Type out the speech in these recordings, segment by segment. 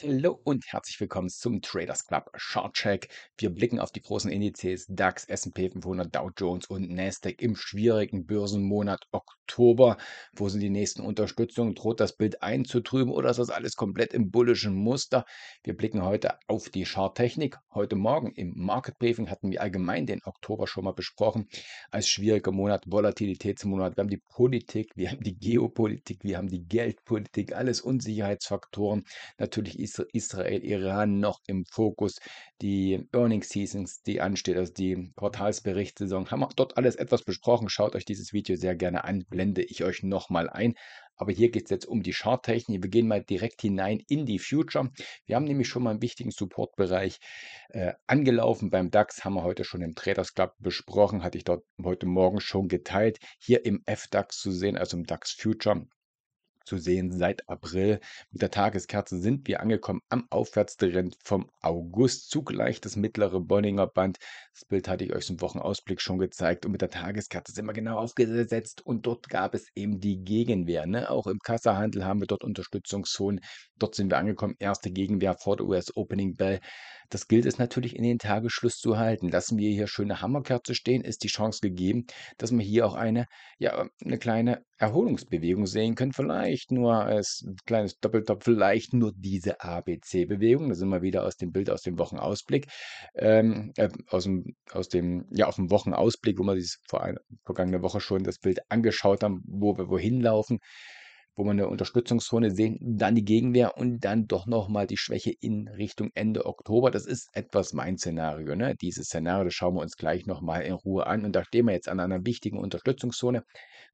Hallo und herzlich willkommen zum Traders Club Short Check. Wir blicken auf die großen Indizes DAX, S&P 500, Dow Jones und Nasdaq im schwierigen Börsenmonat Oktober. Wo sind die nächsten Unterstützungen? Droht das Bild einzutrüben oder ist das alles komplett im bullischen Muster? Wir blicken heute auf die Charttechnik. Heute Morgen im Market Briefing hatten wir allgemein den Oktober schon mal besprochen als schwieriger Monat, Volatilitätsmonat. Wir haben die Politik, wir haben die Geopolitik, wir haben die Geldpolitik, alles Unsicherheitsfaktoren. Natürlich natürlich Israel, Iran noch im Fokus. Die Earnings Seasons, die ansteht, also die Portalsberichtssaison, haben auch dort alles etwas besprochen. Schaut euch dieses Video sehr gerne an, blende ich euch nochmal ein. Aber hier geht es jetzt um die Charttechnik. Wir gehen mal direkt hinein in die Future. Wir haben nämlich schon mal einen wichtigen Supportbereich äh, angelaufen. Beim DAX haben wir heute schon im Traders Club besprochen, hatte ich dort heute Morgen schon geteilt. Hier im FDAX zu sehen, also im DAX Future zu sehen seit April. Mit der Tageskerze sind wir angekommen am Aufwärtstrend vom August, zugleich das mittlere Bonninger Band. Das Bild hatte ich euch im Wochenausblick schon gezeigt und mit der Tageskerze sind wir genau aufgesetzt und dort gab es eben die Gegenwehr. Ne? Auch im Kassahandel haben wir dort Unterstützungszonen. Dort sind wir angekommen. Erste Gegenwehr vor der US Opening Bell. Das gilt es natürlich in den Tagesschluss zu halten. Lassen wir hier schöne Hammerkerze stehen, ist die Chance gegeben, dass wir hier auch eine, ja, eine kleine Erholungsbewegung sehen können. Vielleicht nur als kleines Doppeltopf, vielleicht nur diese ABC-Bewegung. Da sind wir wieder aus dem Bild, aus dem Wochenausblick, ähm, äh, aus dem, aus dem, ja, auf dem Wochenausblick, wo wir dieses vor ein, vergangene Woche schon das Bild angeschaut haben, wo wir wohin laufen wo man eine Unterstützungszone sehen, dann die Gegenwehr und dann doch nochmal die Schwäche in Richtung Ende Oktober. Das ist etwas mein Szenario. Ne? Dieses Szenario, das schauen wir uns gleich nochmal in Ruhe an. Und da stehen wir jetzt an einer wichtigen Unterstützungszone.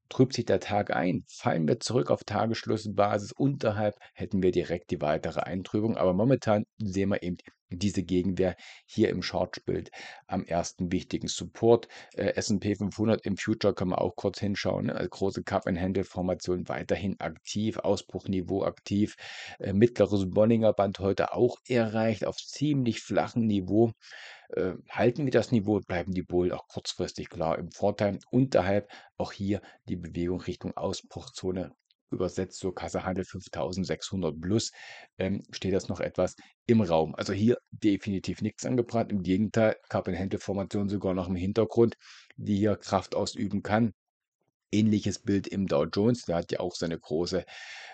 Trübt sich der Tag ein, fallen wir zurück auf Tagesschlussbasis unterhalb, hätten wir direkt die weitere Eintrübung. Aber momentan sehen wir eben diese Gegenwehr hier im Shortbild am ersten wichtigen Support. Äh, S&P 500 im Future können wir auch kurz hinschauen. Ne? Also große Cup-and-Handle-Formation weiterhin aktiv, Ausbruchniveau aktiv. Äh, mittleres Bollinger Band heute auch erreicht auf ziemlich flachem Niveau. Äh, halten wir das Niveau, bleiben die Bullen auch kurzfristig klar im Vorteil. Unterhalb auch hier die Bewegung Richtung Ausbruchzone übersetzt zur Kassehandel 5600 plus, ähm, steht das noch etwas im Raum. Also hier definitiv nichts angebracht. Im Gegenteil, cup formation sogar noch im Hintergrund, die hier Kraft ausüben kann. Ähnliches Bild im Dow Jones, der hat ja auch seine große,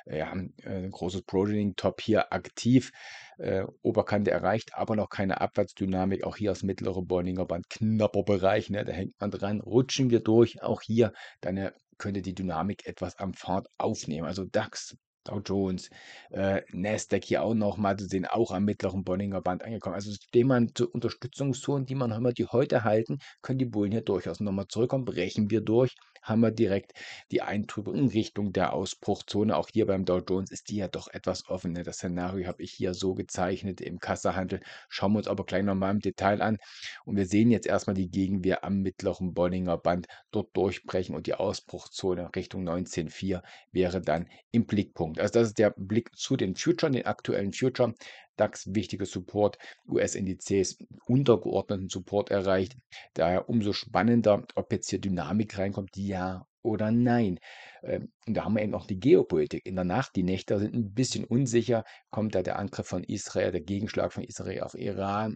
äh, ja, äh, großes Protein-Top hier aktiv, äh, Oberkante erreicht, aber noch keine Abwärtsdynamik, auch hier das mittlere Bollinger Band, knapper Bereich, ne, da hängt man dran, rutschen wir durch, auch hier deine könnte die Dynamik etwas am Fahrt aufnehmen. Also DAX, Dow Jones, äh, Nasdaq hier auch nochmal, zu sehen, auch am mittleren Bollinger Band angekommen. Also stehen man zu Unterstützungszonen, die man heute halten, können die Bullen hier durchaus nochmal zurückkommen, brechen wir durch haben wir direkt die Eintrübung in Richtung der Ausbruchzone. Auch hier beim Dow Jones ist die ja doch etwas offener. Ne? Das Szenario habe ich hier so gezeichnet im Kassahandel. Schauen wir uns aber gleich nochmal im Detail an. Und wir sehen jetzt erstmal die Gegenwehr am mittleren Bollinger Band dort durchbrechen und die Ausbruchzone Richtung 19.4 wäre dann im Blickpunkt. Also das ist der Blick zu den Future, den aktuellen Future. DAX wichtiger Support, US-Indizes untergeordneten Support erreicht. Daher umso spannender, ob jetzt hier Dynamik reinkommt, ja oder nein. Ähm, und da haben wir eben auch die Geopolitik. In der Nacht, die Nächte sind ein bisschen unsicher. Kommt da der Angriff von Israel, der Gegenschlag von Israel auf Iran?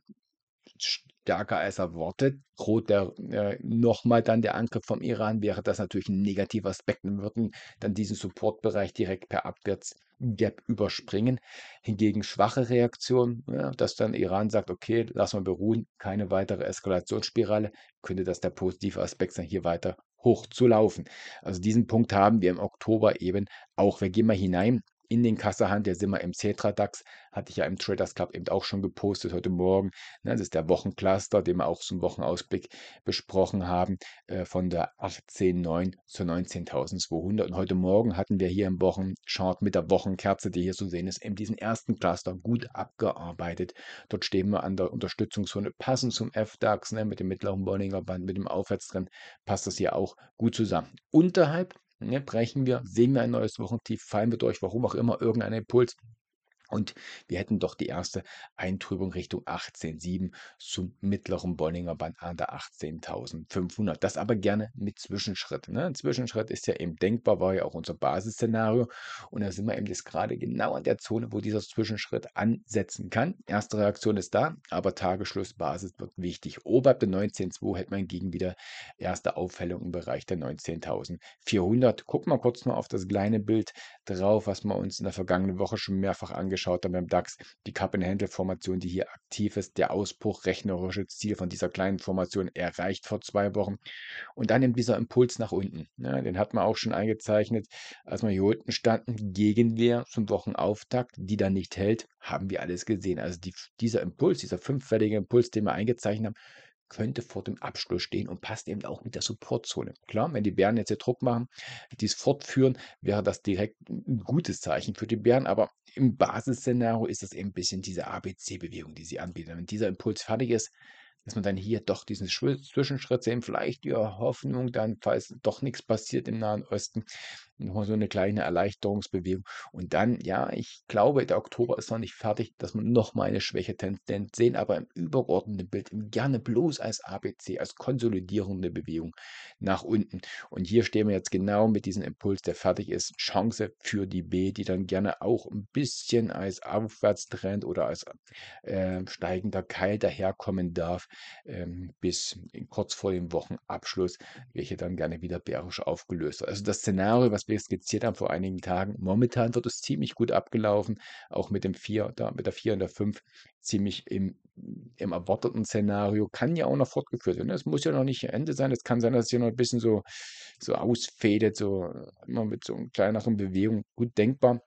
stärker als erwartet. Droht der, äh, nochmal dann der Angriff vom Iran, wäre das natürlich ein negativer Aspekt und würden dann diesen Supportbereich direkt per Abwärts, Gap überspringen. Hingegen schwache Reaktion, ja, dass dann Iran sagt, okay, lass mal beruhen, keine weitere Eskalationsspirale, könnte das der positive Aspekt sein, hier weiter hoch zu laufen. Also diesen Punkt haben wir im Oktober eben auch. Wir gehen mal hinein in den Kassahand, der sind wir im Cetra-DAX, hatte ich ja im Traders Club eben auch schon gepostet heute Morgen. Ne? Das ist der Wochencluster, den wir auch zum Wochenausblick besprochen haben, äh, von der 18.9 zur 19.200. Und heute Morgen hatten wir hier im Wochenchart mit der Wochenkerze, die hier zu sehen ist, eben diesen ersten Cluster gut abgearbeitet. Dort stehen wir an der Unterstützungszone passend zum F-DAX, ne? mit dem mittleren Bollinger Band, mit dem Aufwärtstrend passt das hier auch gut zusammen. Unterhalb ne, brechen wir, sehen wir ein neues Wochentief, fallen wir durch, warum auch immer, irgendein Impuls, und wir hätten doch die erste Eintrübung Richtung 18,7 zum mittleren Bollinger Band an der 18.500. Das aber gerne mit Zwischenschritten. Ne? Ein Zwischenschritt ist ja eben denkbar, war ja auch unser Basisszenario. Und da sind wir eben jetzt gerade genau an der Zone, wo dieser Zwischenschritt ansetzen kann. Erste Reaktion ist da, aber Tagesschlussbasis wird wichtig. Oberhalb der 19.2 hätte man hingegen wieder erste Aufhellung im Bereich der 19.400. Gucken wir kurz mal auf das kleine Bild drauf, was wir uns in der vergangenen Woche schon mehrfach angeschaut angeschaut haben beim DAX, die Cup-and-Handle-Formation, die hier aktiv ist, der Ausbruch, rechnerische Ziel von dieser kleinen Formation erreicht vor zwei Wochen und dann nimmt dieser Impuls nach unten, ja, ne? den hat man auch schon eingezeichnet, als wir hier unten standen, Gegenwehr zum Wochenauftakt, die dann nicht hält, haben wir alles gesehen. Also die, dieser Impuls, dieser fünffällige Impuls, den wir eingezeichnet haben, könnte vor dem Abschluss stehen und passt eben auch mit der Supportzone. Klar, wenn die Bären jetzt hier Druck machen, dies fortführen, wäre das direkt ein gutes Zeichen für die Bären, aber im Basisszenario ist das eben ein bisschen diese ABC-Bewegung, die sie anbieten. Wenn dieser Impuls fertig ist, dass man dann hier doch diesen Zwischenschritt sehen, vielleicht die Hoffnung dann, falls doch nichts passiert im Nahen Osten, nochmal so eine kleine Erleichterungsbewegung. Und dann, ja, ich glaube, der Oktober ist noch nicht fertig, dass man nochmal eine Schwäche Schwächetendenz sehen, aber im übergeordneten Bild gerne bloß als ABC, als konsolidierende Bewegung nach unten. Und hier stehen wir jetzt genau mit diesem Impuls, der fertig ist. Chance für die B, die dann gerne auch ein bisschen als Aufwärtstrend oder als äh, steigender Keil daherkommen darf, ähm, bis kurz vor dem Wochenabschluss, welche dann gerne wieder bärisch aufgelöst wird. Also das Szenario, was wir skizziert haben vor einigen Tagen. Momentan wird es ziemlich gut abgelaufen, auch mit, dem 4, mit der 4 und der 5 ziemlich im, im erwarteten Szenario. Kann ja auch noch fortgeführt werden. Es muss ja noch nicht Ende sein. Es kann sein, dass es hier noch ein bisschen so, so ausfädet, so immer mit so einer kleineren Bewegung. Gut denkbar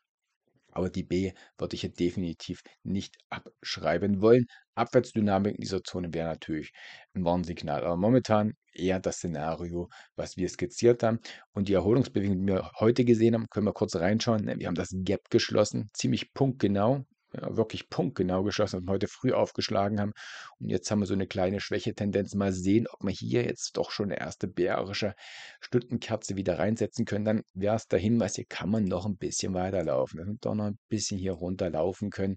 aber die B würde ich hier definitiv nicht abschreiben wollen. Abwärtsdynamik in dieser Zone wäre natürlich ein Warnsignal, aber momentan eher das Szenario, was wir skizziert haben. Und die Erholungsbewegung, die wir heute gesehen haben, können wir kurz reinschauen. Wir haben das Gap geschlossen, ziemlich punktgenau, ja, wirklich punktgenau geschossen und heute früh aufgeschlagen haben. Und jetzt haben wir so eine kleine Schwächetendenz. Mal sehen, ob wir hier jetzt doch schon eine erste bärische Stundenkerze wieder reinsetzen können. Dann wäre es der Hinweis, hier kann man noch ein bisschen weiterlaufen. Dass also wir doch noch ein bisschen hier runterlaufen können,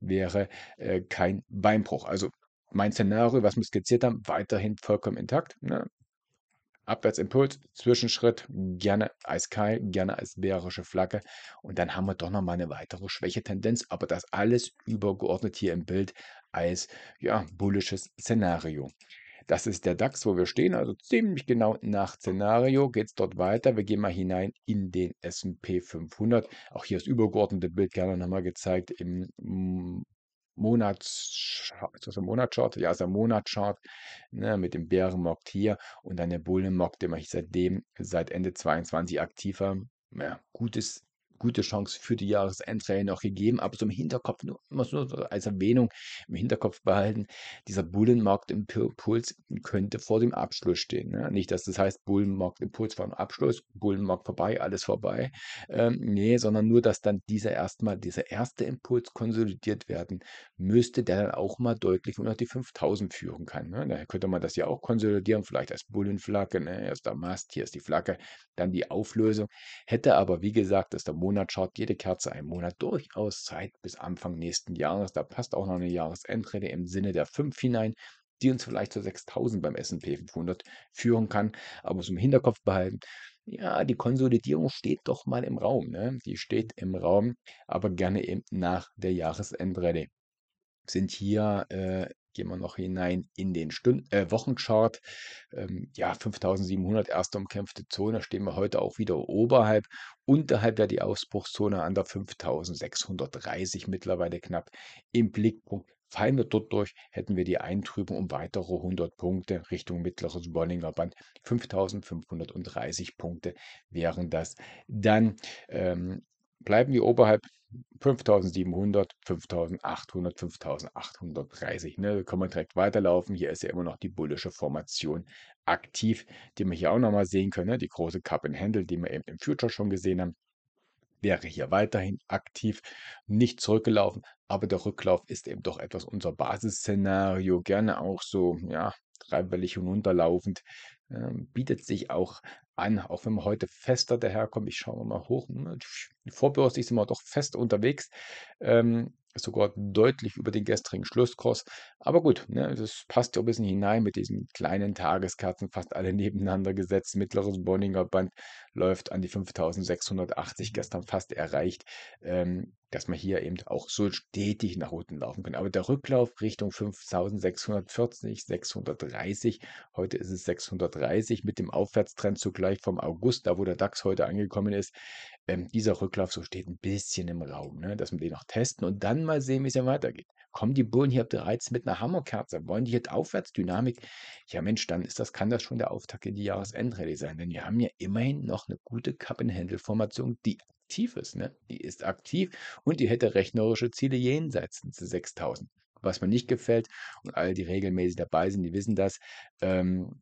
wäre äh, kein Beinbruch. Also mein Szenario, was wir skizziert haben, weiterhin vollkommen intakt. Ne? Abwärtsimpuls, Zwischenschritt, gerne als Kai, gerne als bärische Flagge. Und dann haben wir doch nochmal eine weitere Schwächetendenz, aber das alles übergeordnet hier im Bild als ja, bullisches Szenario. Das ist der DAX, wo wir stehen, also ziemlich genau nach Szenario geht es dort weiter. Wir gehen mal hinein in den SP 500. Auch hier das übergeordnete Bild gerne nochmal gezeigt im Monats, ist das ein Monatschart? Ja, ist ein Monatschart ne, mit dem Bärenmarkt hier und dann der Bullenmarkt, den mache ich seitdem, seit Ende 22 aktiver. Ja, gutes gute Chance für die Jahresendreihe noch gegeben, aber so im Hinterkopf, nur, nur als Erwähnung im Hinterkopf behalten, dieser Bullenmarktimpuls könnte vor dem Abschluss stehen. Ne? Nicht, dass das heißt, Bullenmarktimpuls vor dem Abschluss, Bullenmarkt vorbei, alles vorbei. Ähm, nee, sondern nur, dass dann dieser erstmal, dieser erste Impuls konsolidiert werden müsste, der dann auch mal deutlich unter die 5000 führen kann. Ne? Daher könnte man das ja auch konsolidieren, vielleicht als Bullenflagge, ne? erst der Mast, hier ist die Flagge, dann die Auflösung. Hätte aber, wie gesagt, dass der Mond Monat schaut jede Kerze einen Monat durchaus Zeit bis Anfang nächsten Jahres. Da passt auch noch eine Jahresendrede im Sinne der 5 hinein, die uns vielleicht zu 6000 beim S&P 500 führen kann. Aber zum Hinterkopf behalten, ja, die Konsolidierung steht doch mal im Raum. Ne? Die steht im Raum, aber gerne eben nach der Jahresendrede sind hier äh, Gehen wir noch hinein in den Stunden, äh, Wochenchart. Ähm, ja, 5700 erste umkämpfte Zone stehen wir heute auch wieder oberhalb. Unterhalb wäre die Ausbruchszone an der 5630 mittlerweile knapp im Blickpunkt. Fallen wir dort durch, hätten wir die Eintrübung um weitere 100 Punkte Richtung mittleres Bollinger Band. 5530 Punkte wären das. Dann ähm, bleiben wir oberhalb 5700, 5800, 5830. Ne? Da kann man direkt weiterlaufen. Hier ist ja immer noch die bullische Formation aktiv, die wir hier auch nochmal sehen können. Ne? Die große Cup and Handle, die wir eben im Future schon gesehen haben, wäre hier weiterhin aktiv, nicht zurückgelaufen. Aber der Rücklauf ist eben doch etwas unser Basisszenario. Gerne auch so, ja, freiwillig hinunterlaufend. Ähm, bietet sich auch an, auch wenn wir heute fester daherkommen. Ich schaue mal hoch. Ne, die Vorbörse ist immer doch fest unterwegs. Ähm, sogar deutlich über den gestrigen Schlusskurs. Aber gut, ne, das passt ja ein bisschen hinein mit diesen kleinen Tageskerzen, fast alle nebeneinander gesetzt. Mittleres Bonninger Band läuft an die 5680 gestern fast erreicht. Ähm, dass man hier eben auch so stetig nach unten laufen kann. Aber der Rücklauf Richtung 5640, 630, heute ist es 630 mit dem Aufwärtstrend zugleich vom August, da wo der DAX heute angekommen ist, ähm, dieser Rücklauf so steht ein bisschen im Raum, ne? dass wir den noch testen und dann mal sehen, wie es ja weitergeht. Kommen die Bullen hier bereits mit einer Hammerkerze? Wollen die jetzt Aufwärtsdynamik? Ja Mensch, dann ist das, kann das schon der Auftakt in die Jahresendrallye sein, denn wir haben ja immerhin noch eine gute Cup-and-Handle-Formation, die aktiv ist. Ne? Die ist aktiv und die hätte rechnerische Ziele jenseits zu 6000. Was mir nicht gefällt und alle, die regelmäßig dabei sind, die wissen das. Ähm,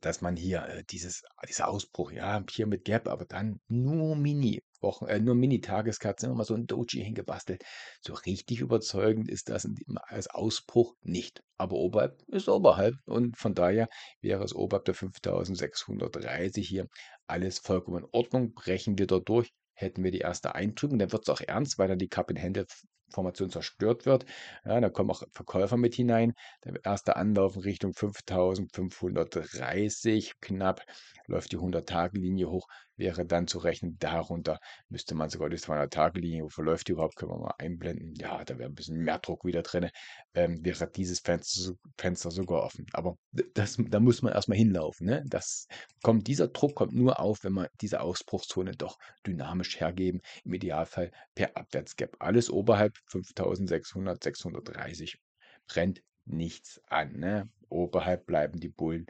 dass man hier äh, dieses, dieser Ausbruch, ja, hier mit Gap, aber dann nur Mini. Wochen, äh, nur Mini-Tageskarten, immer mal so ein Doji hingebastelt. So richtig überzeugend ist das als Ausbruch nicht. Aber oberhalb ist oberhalb und von daher wäre es oberhalb der 5630 hier alles vollkommen in Ordnung. Brechen wir dort durch, hätten wir die erste Eintrübung. Dann wird es auch ernst, weil dann die Cup-in-Handle-Formation zerstört wird. Ja, da kommen auch Verkäufer mit hinein. Der erste Anlauf in Richtung 5530 knapp läuft die 100-Tage-Linie hoch wäre dann zu rechnen, darunter müsste man sogar die 200-Tage-Linie, wo verläuft die überhaupt, können wir mal einblenden. Ja, da wäre ein bisschen mehr Druck wieder drin, ähm, wäre dieses Fenster, Fenster sogar offen. Aber das, da muss man erstmal hinlaufen. Ne? Das kommt, dieser Druck kommt nur auf, wenn man diese Ausbruchszone doch dynamisch hergeben, im Idealfall per Abwärtsgap. Alles oberhalb 5600, 630 brennt nichts an. Ne? Oberhalb bleiben die Bullen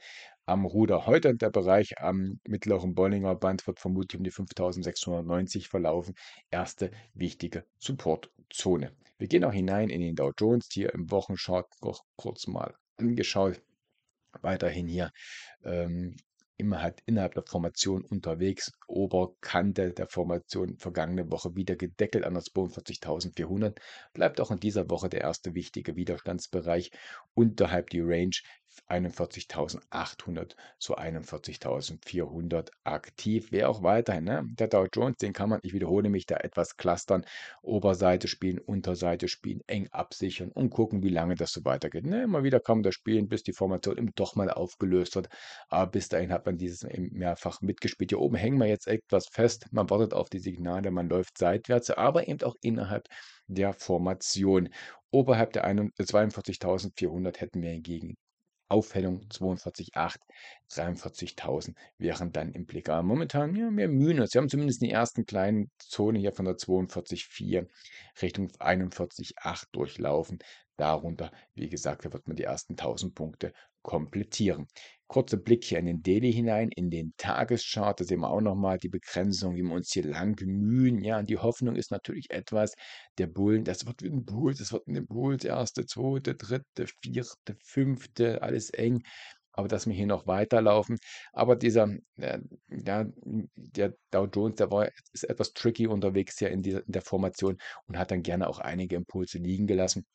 am Ruder. Heute und der Bereich am mittleren Bollinger Band wird vermutlich um die 5690 verlaufen. Erste wichtige Supportzone. Wir gehen auch hinein in den Dow Jones, hier im Wochenchart noch kurz mal angeschaut. Weiterhin hier ähm, immer hat innerhalb der Formation unterwegs. Oberkante der Formation vergangene Woche wieder gedeckelt an das 42.400. Bleibt auch in dieser Woche der erste wichtige Widerstandsbereich unterhalb die Range, 41.800 zu 41.400 aktiv. Wer auch weiterhin, ne? der Dow Jones, den kann man, ich wiederhole mich, da etwas clustern, Oberseite spielen, Unterseite spielen, eng absichern und gucken, wie lange das so weitergeht. Ne? Immer wieder kann man das spielen, bis die Formation eben doch mal aufgelöst wird. Aber bis dahin hat man dieses eben mehrfach mitgespielt. Hier oben hängen wir jetzt etwas fest. Man wartet auf die Signale, man läuft seitwärts, aber eben auch innerhalb der Formation. Oberhalb der 42.400 hätten wir hingegen Aufhellung 42,8, 43.000 wären dann im Blick. Aber momentan ja, wir mühen uns. Wir haben zumindest die ersten kleinen Zone hier von der 42,4 Richtung 41,8 durchlaufen. Darunter, wie gesagt, da wird man die ersten 1000 Punkte komplettieren. Kurzer Blick hier in den Daily hinein, in den Tageschart, da sehen wir auch nochmal die Begrenzung, wie wir uns hier lang bemühen. Ja, und die Hoffnung ist natürlich etwas, der Bullen, das wird ein Impuls, das wird ein Impuls, erste, zweite, dritte, vierte, fünfte, alles eng. Aber dass wir hier noch weiterlaufen. Aber dieser, äh, ja, der Dow Jones, der war, ist etwas tricky unterwegs hier in, dieser, in der Formation und hat dann gerne auch einige Impulse liegen gelassen.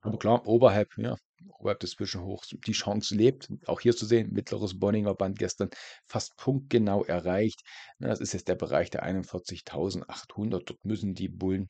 Aber klar, oberhalb, ja, oberhalb des Zwischenhochs die Chance lebt. Auch hier zu sehen, mittleres Bonninger Band gestern fast punktgenau erreicht. Das ist jetzt der Bereich der 41.800. Dort müssen die Bullen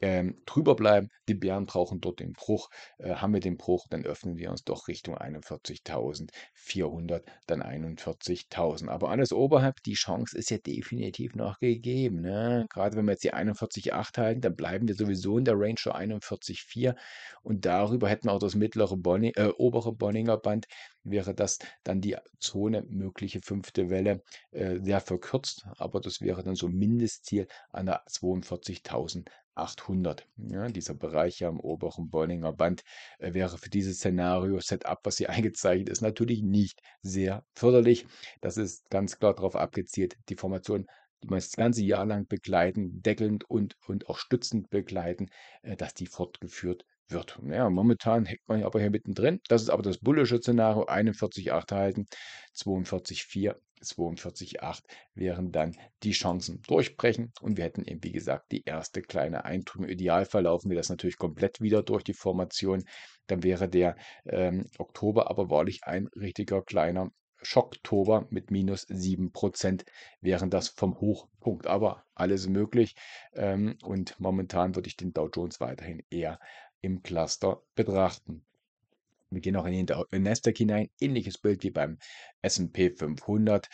ähm, drüber bleiben. Die Bären brauchen dort den Bruch. Äh, haben wir den Bruch, dann öffnen wir uns doch Richtung 41.400, dann 41.000. Aber alles oberhalb, die Chance ist ja definitiv noch gegeben. Ne? Gerade wenn wir jetzt die 41.8 halten, dann bleiben wir sowieso in der Range 41.4 und darüber hätten wir auch das mittlere Bonning, äh, obere Bonninger Band wäre das dann die Zone mögliche fünfte Welle äh, sehr verkürzt, aber das wäre dann so ein Mindestziel an der 42.000 800. Ja, dieser Bereich hier am oberen Bollinger Band äh, wäre für dieses Szenario Setup, was hier eingezeichnet ist, natürlich nicht sehr förderlich. Das ist ganz klar darauf abgezielt, die Formation, die man das ganze Jahr lang begleiten, deckelnd und, und auch stützend begleiten, äh, dass die fortgeführt wird wird. Ja, momentan hängt man aber hier mittendrin. Das ist aber das bullische Szenario. 41,8 halten, 42,4, 42,8 wären dann die Chancen durchbrechen. Und wir hätten eben, wie gesagt, die erste kleine Eintrübung. Ideal verlaufen wir das natürlich komplett wieder durch die Formation. Dann wäre der ähm, Oktober aber wahrlich ein richtiger kleiner Schocktober mit minus 7% wären das vom Hochpunkt. Aber alles möglich. Ähm, und momentan würde ich den Dow Jones weiterhin eher im Cluster betrachten. Wir gehen auch in den Nasdaq hinein, ähnliches Bild wie beim S&P 500.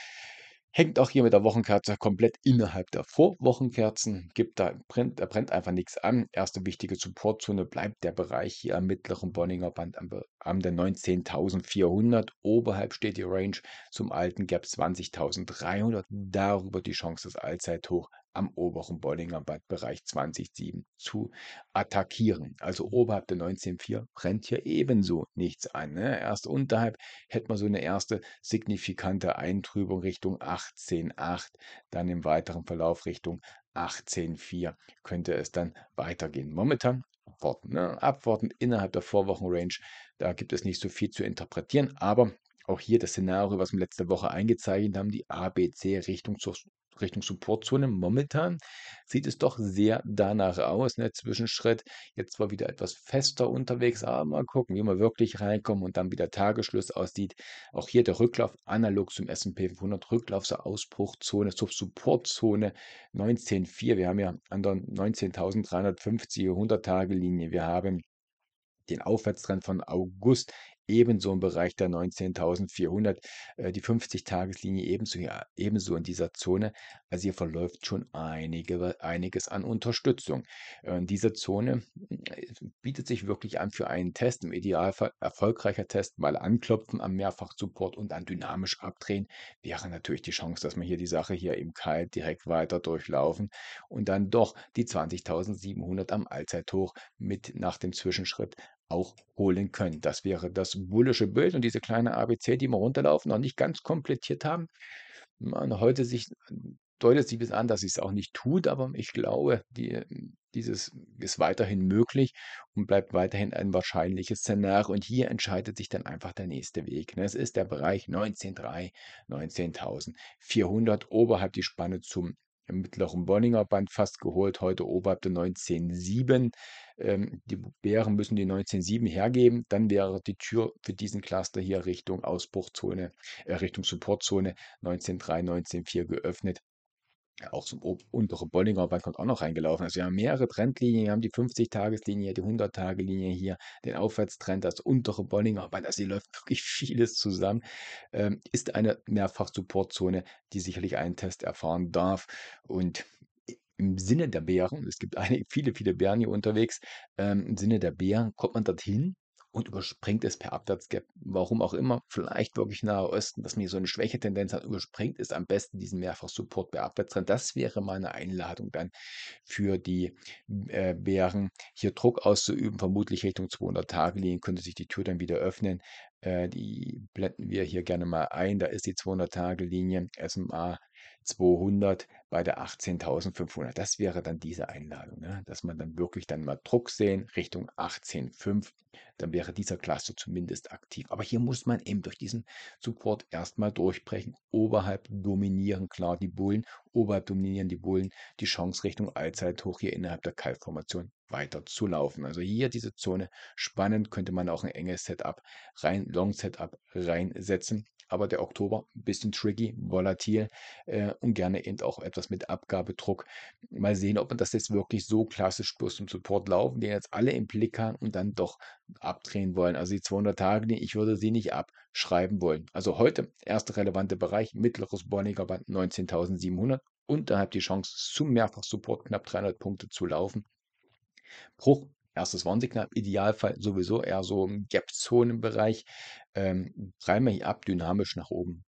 Hängt auch hier mit der Wochenkerze komplett innerhalb der Vorwochenkerzen, gibt da, brennt, da brennt einfach nichts an. Erste wichtige Supportzone bleibt der Bereich hier am mittleren Bonninger Band am, am der 19.400. Oberhalb steht die Range zum alten Gap 20.300. Darüber die Chance des Allzeithoch am oberen Bollinger Bereich 20,7 zu attackieren. Also oberhalb der 19,4 brennt hier ebenso nichts an. Ne? Erst unterhalb hätte man so eine erste signifikante Eintrübung Richtung 18,8, dann im weiteren Verlauf Richtung 18,4 könnte es dann weitergehen. Momentan abwarten. Ne? Abwarten innerhalb der Vorwochenrange, da gibt es nicht so viel zu interpretieren, aber auch hier das Szenario, was wir letzte Woche eingezeichnet haben, die ABC-Richtung zur Richtung Supportzone. Momentan sieht es doch sehr danach aus. Ne? Zwischenschritt jetzt zwar wieder etwas fester unterwegs, aber mal gucken, wie wir wirklich reinkommen und dann wieder Tagesschluss aussieht. Auch hier der Rücklauf analog zum S&P 500 Rücklauf zur Ausbruchzone, zur Supportzone 19.4. Wir haben ja an der 19.350 100-Tage-Linie. Wir haben den Aufwärtstrend von August ebenso im Bereich der 19.400, äh, die 50-Tageslinie ebenso, ja, ebenso in dieser Zone. Also hier verläuft schon einige, einiges an Unterstützung. Äh, diese Zone äh, bietet sich wirklich an für einen Test, im Idealfall erfolgreicher Test, mal anklopfen am Mehrfachsupport und dann dynamisch abdrehen, wäre natürlich die Chance, dass man hier die Sache hier im Kalt direkt weiter durchlaufen und dann doch die 20.700 am Allzeithoch mit nach dem Zwischenschritt auch holen können. Das wäre das bullische Bild und diese kleine ABC, die wir runterlaufen, noch nicht ganz komplettiert haben. Man heute sich, deutet sich bis an, dass sie es auch nicht tut, aber ich glaube, die, dieses ist weiterhin möglich und bleibt weiterhin ein wahrscheinliches Szenario. Und hier entscheidet sich dann einfach der nächste Weg. Ne? Es ist der Bereich 19.3, 19.400, oberhalb die Spanne zum im mittleren Bonninger Band fast geholt, heute oberhalb der 19,7. Ähm, die Bären müssen die 19,7 hergeben, dann wäre die Tür für diesen Cluster hier Richtung Ausbruchzone, äh, Richtung Supportzone 19,3, 19,4 geöffnet ja, auch zum untere Bollinger Band kommt auch noch reingelaufen. Also wir haben mehrere Trendlinien, wir haben die 50-Tages-Linie, die 100-Tage-Linie hier, den Aufwärtstrend, das untere Bollinger Band, also hier läuft wirklich vieles zusammen, ähm, ist eine Mehrfach-Supportzone, die sicherlich einen Test erfahren darf und im Sinne der Bären, es gibt einige, viele, viele Bären hier unterwegs, ähm, im Sinne der Bären kommt man dorthin, und überspringt es per Abwärtsgap. Warum auch immer, vielleicht wirklich Nahe Osten, dass man hier so eine Tendenz hat, überspringt es am besten diesen Mehrfachsupport per Abwärtstrend. Das wäre meine Einladung dann für die äh, Bären, hier Druck auszuüben, vermutlich Richtung 200-Tage-Linien könnte sich die Tür dann wieder öffnen. Äh, die blenden wir hier gerne mal ein. Da ist die 200-Tage-Linie SMA 200 bei der 18.500. Das wäre dann diese Einladung, ne? dass man dann wirklich dann mal Druck sehen Richtung 18.5. Dann wäre dieser Cluster zumindest aktiv. Aber hier muss man eben durch diesen Support erstmal durchbrechen. Oberhalb dominieren klar die Bullen, oberhalb dominieren die Bullen die Chance Richtung Allzeithoch hier innerhalb der Kaltformation weiter zu laufen. Also hier diese Zone spannend, könnte man auch ein enges Setup rein, Long Setup reinsetzen aber der Oktober ein bisschen tricky, volatil äh, und gerne eben auch etwas mit Abgabedruck. Mal sehen, ob man das jetzt wirklich so klassisch bloß zum Support laufen, den jetzt alle im Blick haben und dann doch abdrehen wollen. Also die 200 Tage, die ich würde sie nicht abschreiben wollen. Also heute erster relevante Bereich, mittleres Bollinger Band 19.700 unterhalb die Chance zum Mehrfachsupport knapp 300 Punkte zu laufen. Bruch erstes Warnsignal, Idealfall sowieso eher so im Gap-Zonen-Bereich, ähm, treiben wir ab dynamisch nach oben.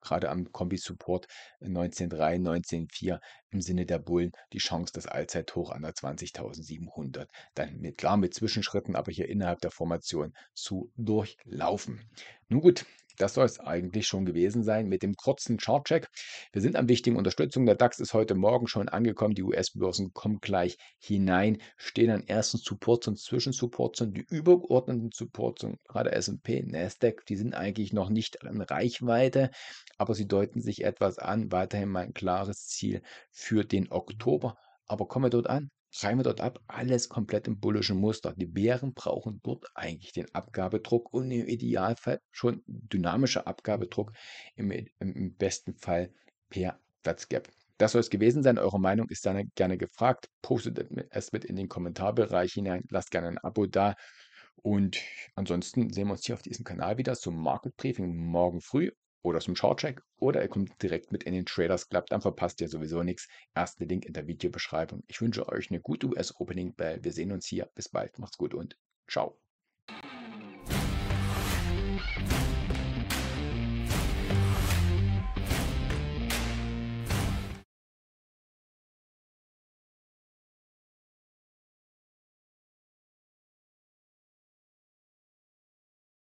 Gerade am Kombi-Support 19.3, äh, 19.4 im Sinne der Bullen die Chance, das Allzeithoch an der 20.700 dann mit, klar mit Zwischenschritten, aber hier innerhalb der Formation zu durchlaufen. Nun gut, das soll es eigentlich schon gewesen sein mit dem kurzen Chartcheck. Wir sind an wichtigen Unterstützungen. Der DAX ist heute Morgen schon angekommen. Die US-Börsen kommen gleich hinein, stehen an ersten Supports und Zwischensupports und die übergeordneten Supports und gerade S&P, Nasdaq, die sind eigentlich noch nicht in Reichweite, aber sie deuten sich etwas an. Weiterhin mein klares Ziel für den Oktober. Aber kommen wir dort an, schreiben wir dort ab, alles komplett im bullischen Muster. Die Bären brauchen dort eigentlich den Abgabedruck und im Idealfall schon dynamischer Abgabedruck, im, im besten Fall per Platzgap. Das soll es gewesen sein. Eure Meinung ist dann gerne gefragt. Postet es mit in den Kommentarbereich hinein. Lasst gerne ein Abo da. Und ansonsten sehen wir uns hier auf diesem Kanal wieder zum Market Briefing morgen früh oder zum Shortcheck oder ihr kommt direkt mit in den Traders Club, dann verpasst ihr sowieso nichts. Erster Link in der Videobeschreibung. Ich wünsche euch eine gute US-Opening Bell. Wir sehen uns hier. Bis bald. Macht's gut und ciao.